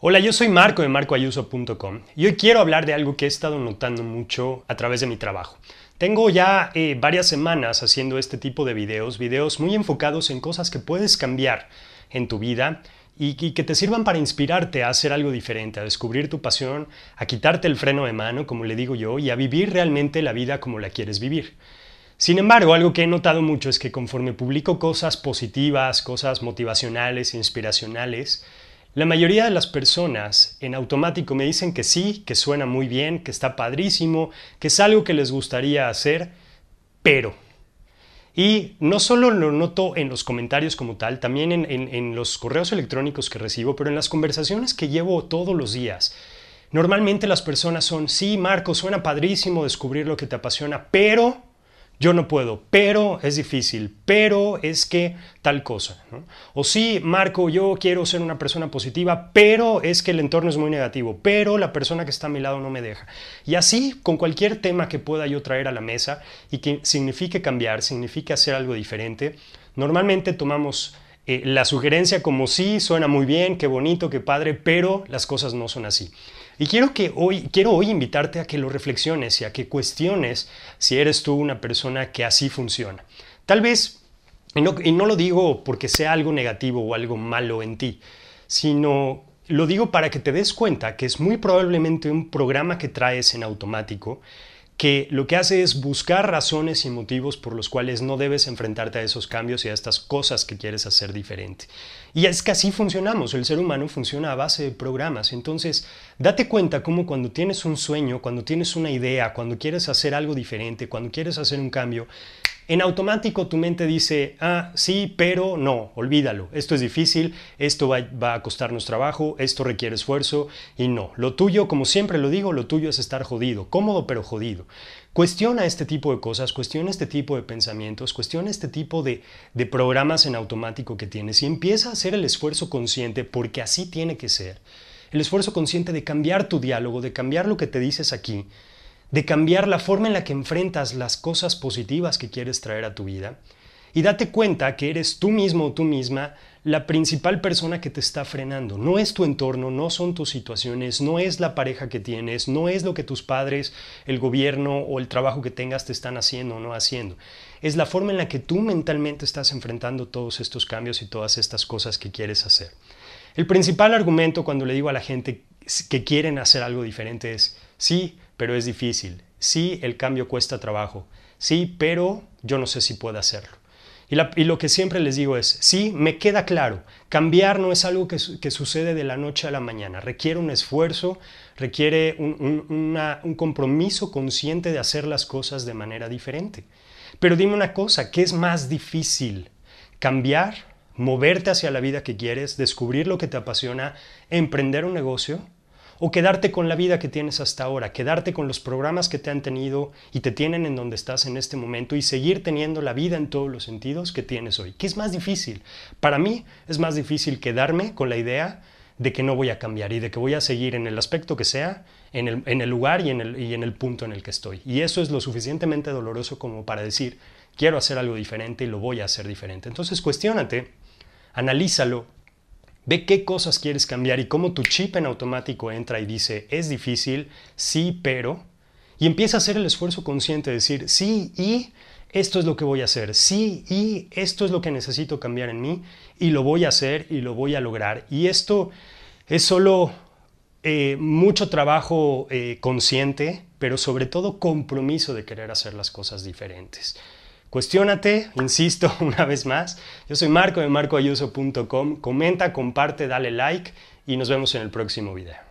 Hola, yo soy Marco de marcoayuso.com y hoy quiero hablar de algo que he estado notando mucho a través de mi trabajo. Tengo ya eh, varias semanas haciendo este tipo de videos, videos muy enfocados en cosas que puedes cambiar en tu vida y, y que te sirvan para inspirarte a hacer algo diferente, a descubrir tu pasión, a quitarte el freno de mano, como le digo yo, y a vivir realmente la vida como la quieres vivir. Sin embargo, algo que he notado mucho es que conforme publico cosas positivas, cosas motivacionales, inspiracionales, la mayoría de las personas en automático me dicen que sí, que suena muy bien, que está padrísimo, que es algo que les gustaría hacer, pero... Y no solo lo noto en los comentarios como tal, también en, los correos electrónicos que recibo, pero en las conversaciones que llevo todos los días. Normalmente las personas son, sí, Marco, suena padrísimo descubrir lo que te apasiona, pero yo no puedo, pero es difícil, pero es que tal cosa. O sí, Marco, yo quiero ser una persona positiva, pero es que el entorno es muy negativo, pero la persona que está a mi lado no me deja. Y así, con cualquier tema que pueda yo traer a la mesa y que signifique cambiar, signifique hacer algo diferente, normalmente tomamos... Eh, la sugerencia como sí, suena muy bien, qué bonito, qué padre, pero las cosas no son así. Y quiero, que hoy, quiero hoy invitarte a que lo reflexiones y a que cuestiones si eres tú una persona que así funciona. Tal vez, y no, y no lo digo porque sea algo negativo o algo malo en ti, sino lo digo para que te des cuenta que es muy probablemente un programa que traes en automático que lo que hace es buscar razones y motivos por los cuales no debes enfrentarte a esos cambios y a estas cosas que quieres hacer diferente. Y es que así funcionamos, el ser humano funciona a base de programas, entonces date cuenta cómo cuando tienes un sueño, cuando tienes una idea, cuando quieres hacer algo diferente, cuando quieres hacer un cambio, en automático tu mente dice, ah, sí, pero no, olvídalo, esto es difícil, esto va, va, a costarnos trabajo, esto requiere esfuerzo y no. Lo tuyo, como siempre lo digo, lo tuyo es estar jodido, cómodo pero jodido. Cuestiona este tipo de cosas, cuestiona este tipo de pensamientos, cuestiona este tipo de, de programas en automático que tienes y empieza a hacer el esfuerzo consciente porque así tiene que ser. El esfuerzo consciente de cambiar tu diálogo, de cambiar lo que te dices aquí de cambiar la forma en la que enfrentas las cosas positivas que quieres traer a tu vida y date cuenta que eres tú mismo o tú misma la principal persona que te está frenando. No es tu entorno, no son tus situaciones, no es la pareja que tienes, no es lo que tus padres, el gobierno o el trabajo que tengas te están haciendo o no haciendo. Es la forma en la que tú mentalmente estás enfrentando todos estos cambios y todas estas cosas que quieres hacer. El principal argumento cuando le digo a la gente que quieren hacer algo diferente es, sí, pero es difícil. Sí, el cambio cuesta trabajo. Sí, pero yo no sé si puedo hacerlo. Y, lo que siempre les digo es, sí, me queda claro, cambiar no es algo que, sucede de la noche a la mañana, requiere un esfuerzo, requiere un, un compromiso consciente de hacer las cosas de manera diferente. Pero dime una cosa, ¿qué es más difícil? ¿Cambiar? ¿Moverte hacia la vida que quieres? ¿Descubrir lo que te apasiona? ¿Emprender un negocio? o quedarte con la vida que tienes hasta ahora, quedarte con los programas que te han tenido y te tienen en donde estás en este momento y seguir teniendo la vida en todos los sentidos que tienes hoy. ¿Qué es más difícil? Para mí es más difícil quedarme con la idea de que no voy a cambiar y de que voy a seguir en el aspecto que sea, en el, lugar y en el, en el punto en el que estoy. Y eso es lo suficientemente doloroso como para decir, quiero hacer algo diferente y lo voy a hacer diferente. Entonces cuestiónate, analízalo, ve qué cosas quieres cambiar y cómo tu chip en automático entra y dice, es difícil, sí, pero, y empieza a hacer el esfuerzo consciente de decir, sí, y esto es lo que voy a hacer, sí, y esto es lo que necesito cambiar en mí, y lo voy a hacer y lo voy a lograr. Y esto es solo eh, mucho trabajo eh, consciente, pero sobre todo compromiso de querer hacer las cosas diferentes. Cuestiónate, insisto una vez más. Yo soy Marco de marcoayuso.com. Comenta, comparte, dale like y nos vemos en el próximo video.